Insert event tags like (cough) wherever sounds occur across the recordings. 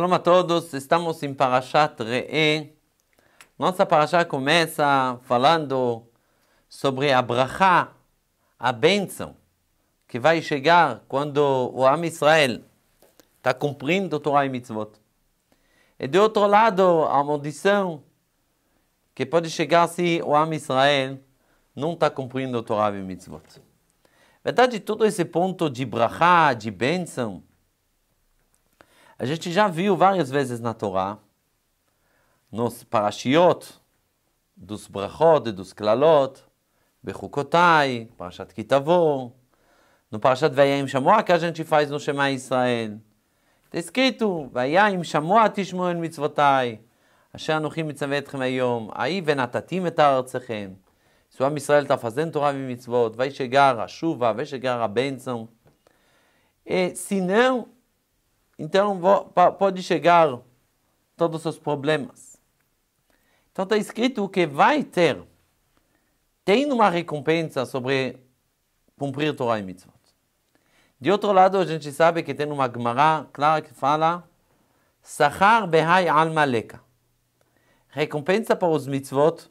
Shalom a todos, estamos em Parashat Re'e. Nossa Parashat começa falando sobre a bracha, a bênção, que vai chegar quando o Am Israel está cumprindo Torah e Mitzvot. E de outro lado, a maldição que pode chegar se o Am Israel não está cumprindo Torah e Mitzvot. verdade, todo esse ponto de bracha, de bênção, A gente já viu várias vezes na Torá, nos Parashiot, dos Brachot e dos Klalot, Bechukotai, Parashat Kitavô, no Parashat Vayem Shamoa que a gente faz no Shema Israel. Está escrito, Vayem Shamoa Tishmoen Mitzvotai, אשר אנוכי מצווה אתכם היום, ההיא ונתתים את ארצכם. so am Israel está fazendo Torá e mitzvot, vai chegar a chuva, vai chegar a bênção. E se não, Então pode chegar todos os problemas. Então está escrito que vai ter, tem uma recompensa sobre cumprir Torah e Mitzvot. De outro lado, a gente sabe que tem uma Gemara clara que fala Sachar behai alma Recompensa para os mitzvot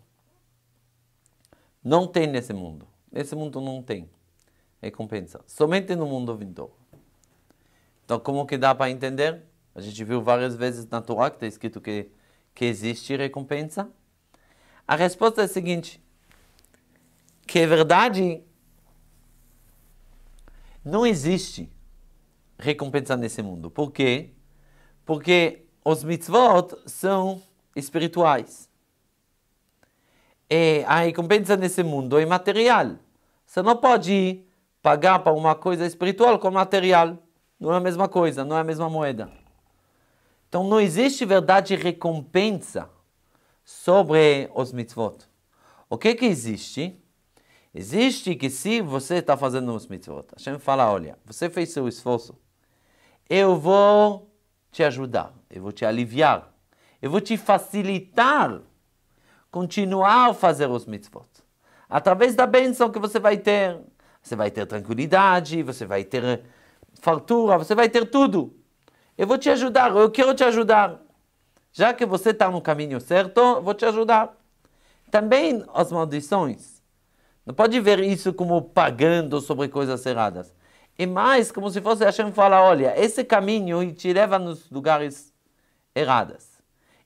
não tem nesse mundo. Nesse mundo não tem recompensa. Somente no mundo vindouro. Então, como que dá para entender? A gente viu várias vezes na Torá que está escrito que, que existe recompensa. A resposta é a seguinte, que é verdade, não existe recompensa nesse mundo. Por quê? Porque os mitzvot são espirituais. E é, a recompensa nesse mundo é material. Você não pode pagar para uma coisa espiritual com material. Não é a mesma coisa, não é a mesma moeda. Então não existe verdade recompensa sobre os mitzvot. O que que existe? Existe que se você está fazendo os mitzvot, Hashem fala, olha, você fez seu esforço, eu vou te ajudar, eu vou te aliviar, eu vou te facilitar continuar a fazer os mitzvot. Através da bênção que você vai ter, você vai ter tranquilidade, você vai ter fartura, você vai ter tudo. Eu vou te ajudar, eu quero te ajudar. Já que você está no caminho certo, vou te ajudar. Também as maldições. Não pode ver isso como pagando sobre coisas erradas. É mais como se fosse Hashem falar, olha, esse caminho te leva nos lugares errados.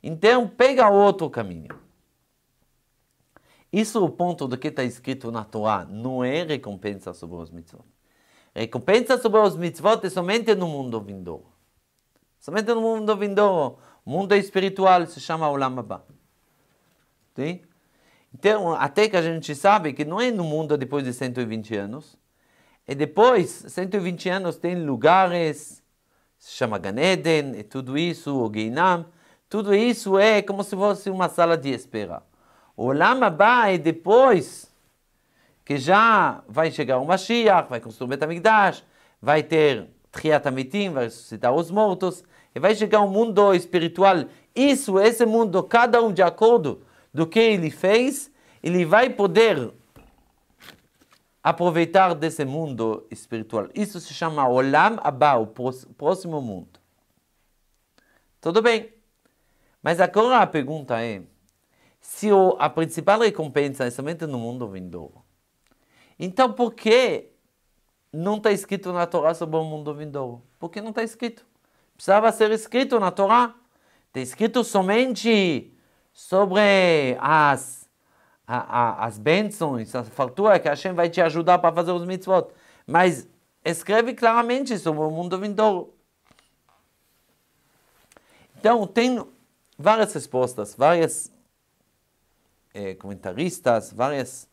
Então, pega outro caminho. Isso é o ponto do que está escrito na Torá. Não é recompensa sobre os mitos recompensa sobre os mitzvot é somente no mundo vindouro. Somente no mundo vindouro. O mundo espiritual se chama Olam Abba. Sim? Então, até que a gente sabe que não é no mundo depois de 120 anos. E depois, 120 anos, tem lugares, se chama Gan Eden, e tudo isso, o Geinam. Tudo isso é como se fosse uma sala de espera. O Olam Abba é depois que já vai chegar o Mashiach, vai construir o Betamigdash, vai ter Triat Amitim, vai ressuscitar os mortos, e vai chegar um mundo espiritual. Isso, esse mundo, cada um de acordo do que ele fez, ele vai poder aproveitar desse mundo espiritual. Isso se chama Olam Abba, o próximo mundo. Tudo bem. Mas agora a pergunta é, se a principal recompensa é somente no mundo vindouro, então por que não está escrito na Torá sobre o mundo vindouro? Por que não está escrito? Precisava ser escrito na Torá. Está escrito somente sobre as, a, a, as bênçãos, a fartura que Hashem vai te ajudar para fazer os mitzvot. Mas escreve claramente sobre o mundo vindouro. Então, tem várias respostas, várias eh, comentaristas, várias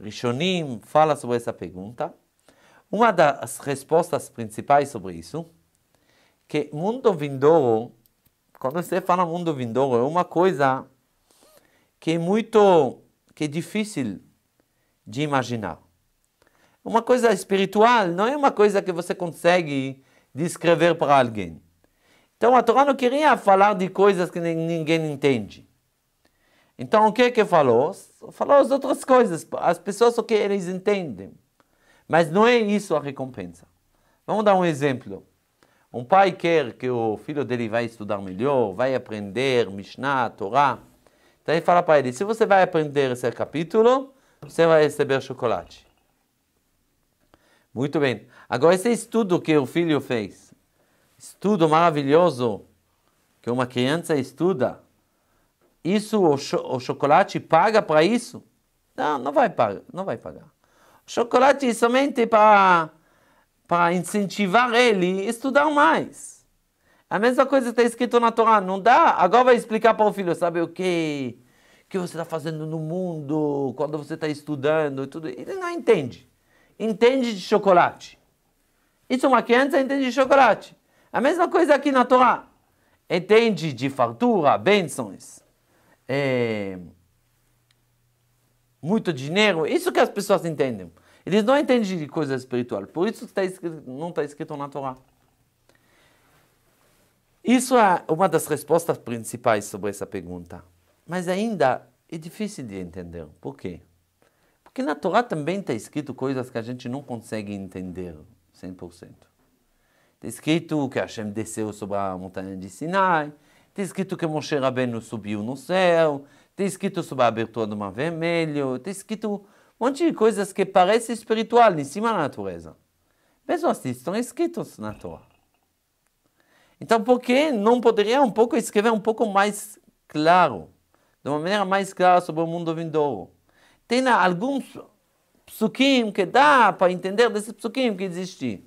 Rishonim fala sobre essa pergunta. Uma das respostas principais sobre isso, que mundo vindouro, quando você fala mundo vindouro, é uma coisa que é muito, que é difícil de imaginar. Uma coisa espiritual não é uma coisa que você consegue descrever para alguém. Então a Torá não queria falar de coisas que ninguém entende. Então, o que é que falou? Falou as outras coisas. As pessoas, o que eles entendem. Mas não é isso a recompensa. Vamos dar um exemplo. Um pai quer que o filho dele vai estudar melhor, vai aprender Mishnah, Torá. Então, ele fala para ele, se você vai aprender esse capítulo, você vai receber chocolate. Muito bem. Agora, esse estudo que o filho fez, estudo maravilhoso que uma criança estuda, isso o, cho o chocolate paga para isso? Não, não vai pagar, não vai pagar. O chocolate é somente para para incentivar ele a estudar mais. A mesma coisa está escrito na Torá, não dá. Agora vai explicar para o filho, sabe o que? que você está fazendo no mundo, quando você está estudando e tudo. Ele não entende. Entende de chocolate. Isso é uma criança entende de chocolate. A mesma coisa aqui na Torá. Entende de fartura, bênçãos é, muito dinheiro. Isso que as pessoas entendem. Eles não entendem de coisa espiritual. Por isso está escrito, não está escrito na Torá. Isso é uma das respostas principais sobre essa pergunta. Mas ainda é difícil de entender. Por quê? Porque na Torá também está escrito coisas que a gente não consegue entender 100%. Está escrito que Hashem desceu sobre a montanha de Sinai, tem tá escrito que Moshe Rabbeinu subiu no céu, tem tá escrito sobre a abertura do Mar Vermelho, tem tá escrito um monte de coisas que parecem espiritual em cima da natureza. Mesmo assim, estão escritos na Torá. Então, por que não poderia um pouco escrever um pouco mais claro, de uma maneira mais clara sobre o mundo vindouro? Tem alguns psukim que dá para entender desse psukim que existe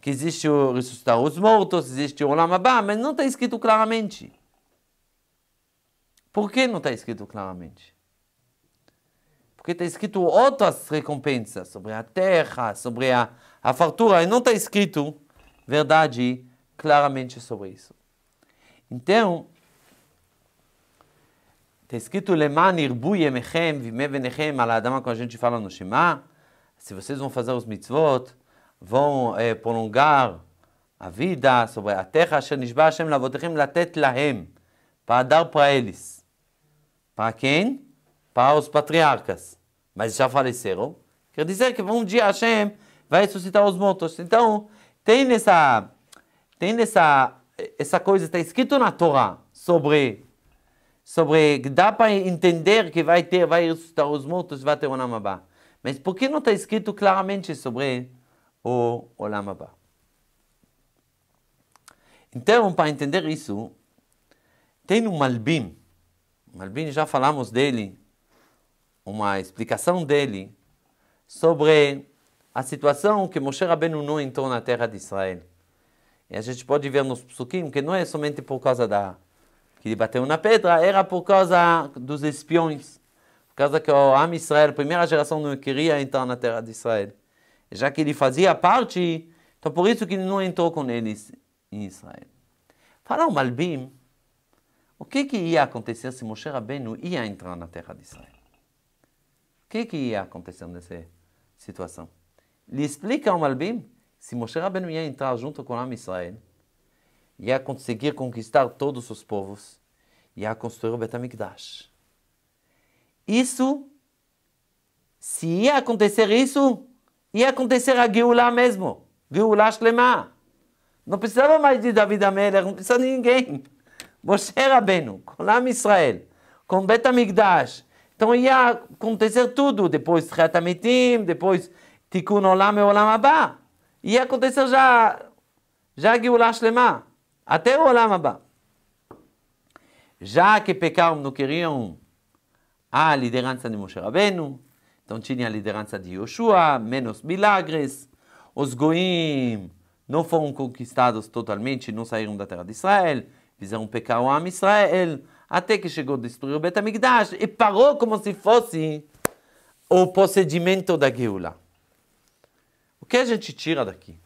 que existe o ressuscitar os mortos, existe o Lamabá, mas não está escrito claramente. Por que não está escrito claramente? Porque está escrito outras recompensas sobre a terra, sobre a, a fartura, e não está escrito verdade claramente sobre isso. Então, está escrito Leman irbu Mechem vime venechem, aladama, como a gente fala no Shema, se vocês vão fazer os mitzvot, vão é, prolongar a vida sobre a terra, Hashem Lavotechem Latet Lahem, para dar para eles. Para quem? Para os patriarcas. Mas já faleceram. Quer dizer que um dia Hashem vai ressuscitar os mortos. Então, tem essa, tem essa, essa coisa, está escrito na Torá sobre sobre dá para entender que vai ter vai ressuscitar os mortos vai ter o Namabá. Mas por que não está escrito claramente sobre ou Olam Abba. Então, para entender isso, tem um Malbim. Malbim, já falamos dele, uma explicação dele sobre a situação que Moshe Rabbeinu não entrou na terra de Israel. E a gente pode ver nos psukim que não é somente por causa da que ele bateu na pedra, era por causa dos espiões. Por causa que o Am Israel, a primeira geração, não queria entrar na terra de Israel já que ele fazia parte, então por isso que ele não entrou com eles em Israel. Para o Malbim, o que, que ia acontecer se Moshe Rabbeinu ia entrar na terra de Israel? O que, que ia acontecer nessa situação? Ele explica ao Malbim, se Moshe Rabbeinu ia entrar junto com Am Israel, ia conseguir conquistar todos os povos, ia construir o Betamikdash. Isso, se ia acontecer isso, ia acontecer a Geulah mesmo. Geulah Shlema. Não precisava mais de David Amelech, não precisava de ninguém. Moshe Rabenu, com Israel, com Bet Amigdash. Então ia acontecer tudo. Depois Tretamitim, depois Tikkun Olam e Olam Abba. Ia acontecer já, já Geulah Shlema. Até o Olam Abba. Já que pecaram, não queriam a liderança de Moshe Rabenu então tinha a liderança de Yoshua, menos milagres. Os goim não foram conquistados totalmente, não saíram da terra de Israel, fizeram pecar o Am Israel, até que chegou a destruir o Betamigdash e parou como se fosse o procedimento da Geula. O que a gente tira daqui?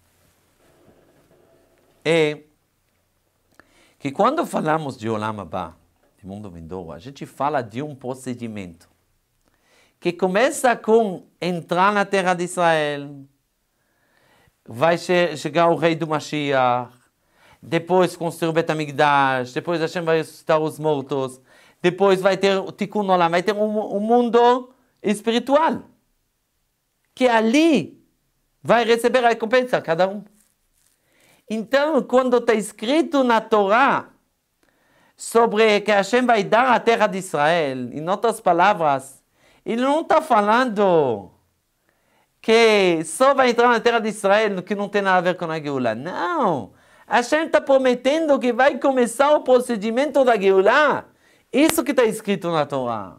É que quando falamos de Olam Abba, de mundo vindouro, a gente fala de um procedimento que começa com entrar na terra de Israel, vai chegar o rei do Mashiach, depois construir o Betamigdash, depois Hashem vai ressuscitar os mortos, depois vai ter o Tikkun Olam, vai ter um, um mundo espiritual, que ali vai receber a recompensa, cada um. Então, quando está escrito na Torá sobre que Hashem vai dar a terra de Israel, em outras palavras, ele não está falando que só vai entrar na terra de Israel que não tem nada a ver com a Geulá. Não! Hashem está prometendo que vai começar o procedimento da Geulá. Isso que está escrito na Torá.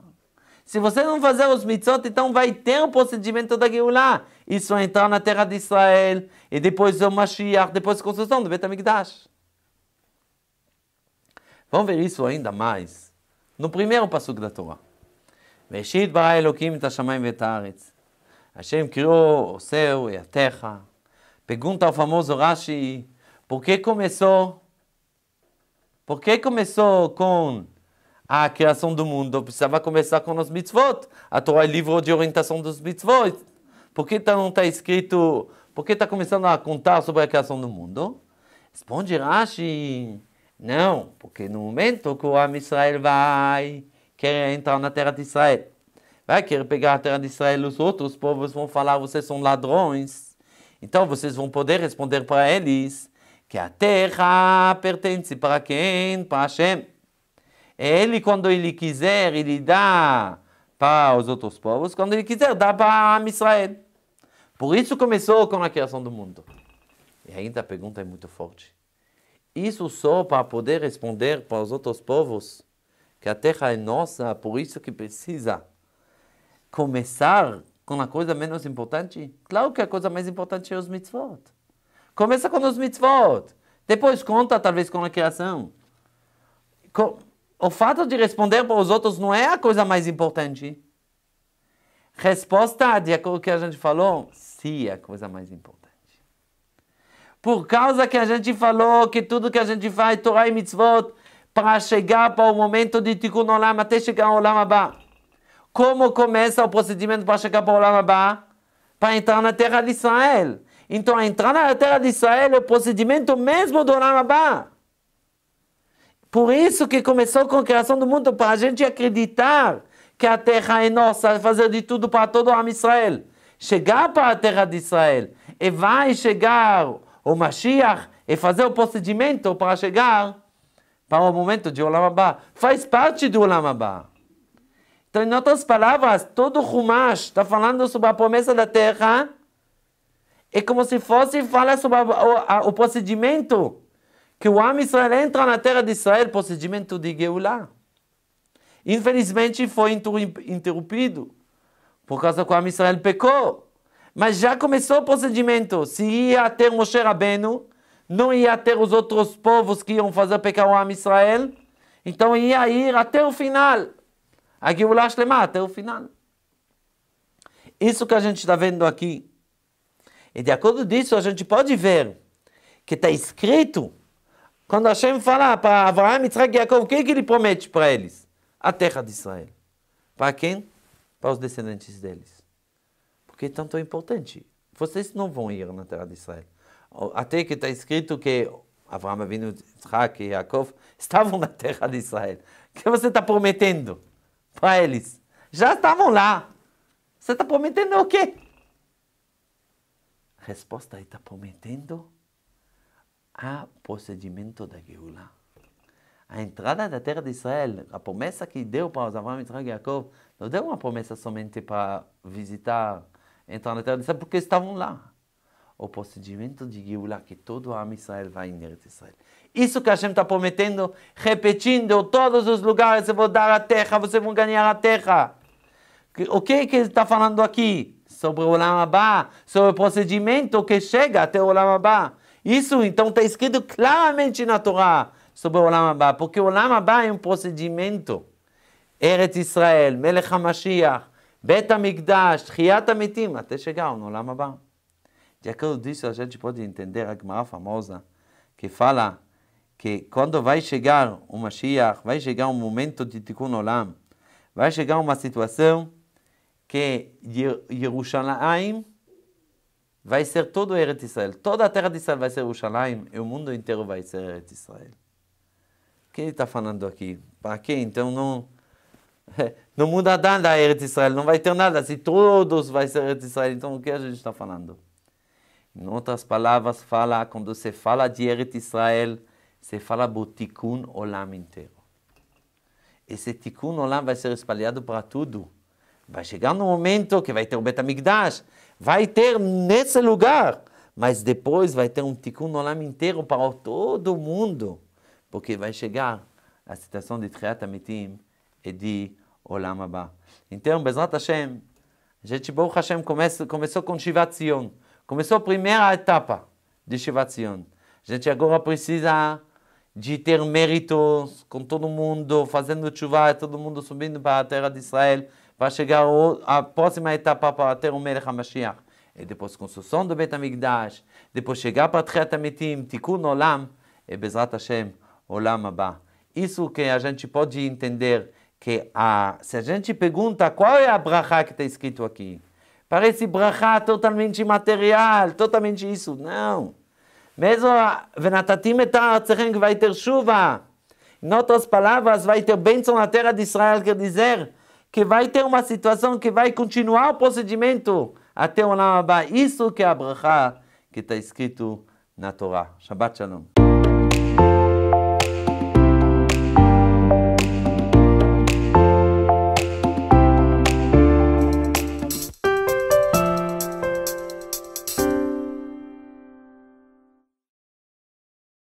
Se você não fazer os mitzvot, então vai ter o procedimento da Geulá. Isso vai entrar na terra de Israel, e depois o Mashiach, depois a construção do Betamikdash. Vamos ver isso ainda mais no primeiro passo da Torá. והשית ברא אלוקים את השמיים ואת הארץ. Hashem criou o céu e a terra. Pergunta ao famoso Rashi, por que começou? Por que começou com a criação do mundo? Precisava começar com os mitzvot. A Torá é livro de orientação dos mitzvot. Por que tá, não está escrito? Por que está começando a contar sobre a criação do mundo? Responde Rashi, não, porque no momento que o Am Israel vai querem entrar na terra de Israel. Vai querer pegar a terra de Israel, os outros povos vão falar: vocês são ladrões. Então vocês vão poder responder para eles que a terra pertence para quem? Para Hashem. Ele, quando ele quiser, ele dá para os outros povos, quando ele quiser, dá para Israel. Por isso começou com a criação do mundo. E ainda a pergunta é muito forte. Isso só para poder responder para os outros povos que a terra é nossa, por isso que precisa começar com a coisa menos importante? Claro que a coisa mais importante é os mitzvot. Começa com os mitzvot, depois conta talvez com a criação. O fato de responder para os outros não é a coisa mais importante. Resposta de acordo com o que a gente falou, sim, é a coisa mais importante. Por causa que a gente falou que tudo que a gente faz, Torah e mitzvot, para chegar para o momento de Tikkun Olam, até chegar ao Olam Abba. Como começa o procedimento para chegar para o Olam Abba? Para entrar na terra de Israel. Então, entrar na terra de Israel é o procedimento mesmo do Olam Abba. Por isso que começou com a criação do mundo, para a gente acreditar que a terra é nossa, fazer de tudo para todo o Am Israel. Chegar para a terra de Israel e vai chegar o Mashiach e fazer o procedimento para chegar para o momento de Olam Abba. Faz parte do Olam Abba. Então, em outras palavras, todo Rumash está falando sobre a promessa da terra. É como se fosse falar sobre a, o procedimento que o Am Israel entra na terra de Israel, procedimento de Geulah. Infelizmente foi interrompido, por causa que o Am Israel pecou. Mas já começou o procedimento. Se ia ter Moshe Rabbeinu, não ia ter os outros povos que iam fazer pecar o Am Israel, então ia ir até o final. A Geulah Lema, até o final. Isso que a gente está vendo aqui. E de acordo disso, a gente pode ver que está escrito, quando Hashem fala para Avraham, Yitzhak e Jacob, o que, é que ele promete para eles? A terra de Israel. Para quem? Para os descendentes deles. Porque é tanto importante. Vocês não vão ir na terra de Israel até que está escrito que Abraão Avinu, Isaac e Yaakov estavam na terra de Israel. O que você está prometendo para eles? Já estavam lá. Você está prometendo o quê? A resposta está prometendo a procedimento da Geulah. A entrada da terra de Israel, a promessa que deu para os Abraão, Isaac e Yaakov, não deu uma promessa somente para visitar, entrar na terra de Israel, porque estavam lá o procedimento de Geulah que todo o Israel vai em Eretz Israel. Isso que Hashem está prometendo, repetindo, todos os lugares, eu vou dar a terra, vocês vão ganhar a terra. O que, que ele está falando aqui? Sobre o Olam sobre o procedimento que chega até o Olam Isso então está escrito claramente na Torá sobre o Olam porque o Olam é um procedimento. Eretz Israel, Melech HaMashiach, Bet HaMikdash, Tchiat HaMitim, até chegar no Olam de acordo disso, a gente pode entender a Gemara famosa, que fala que quando vai chegar o Mashiach, vai chegar um momento de Tikkun Olam, vai chegar uma situação que Jerusalém vai ser todo Eretz Israel. Toda a terra de Israel vai ser Jerusalém e o mundo inteiro vai ser Eretz Israel. O que ele está falando aqui? Para quê? Então não, (laughs) não muda nada a Eretz Israel, não vai ter nada. Se todos vai ser Eretz Israel, então o que a gente está falando? Em outras palavras, fala, quando se fala de Eret Israel, se fala do Tikkun Olam inteiro. Esse Tikkun Olam vai ser espalhado para tudo. Vai chegar no momento que vai ter o Betamigdash, vai ter nesse lugar, mas depois vai ter um Tikkun Olam inteiro para todo mundo, porque vai chegar a situação de Triat Amitim e de Olam Abba. Então, Bezrat Hashem, a gente, Baruch Hashem, começou, começou com Shiva Tzion Começou a primeira etapa de Shivat A gente agora precisa de ter méritos com todo mundo, fazendo chuva, todo mundo subindo para a terra de Israel, para chegar à próxima etapa para ter o Melech HaMashiach. E depois construção do Bet HaMikdash, depois chegar para Tchet HaMetim, Tikkun Olam, e Bezrat Hashem, Olam Abba. Isso que a gente pode entender, que a, se a gente pergunta qual é a bracha que está escrito aqui, Parece brachá totalmente material, totalmente isso. Não. Mesmo Venatatim etarchem que vai ter chuva. Em outras palavras, vai ter bênção na terra de Israel, quer dizer que vai ter uma situação que vai continuar o procedimento até o Lamabá. Isso que é a brachá que está escrito na Torá. Shabbat Shalom.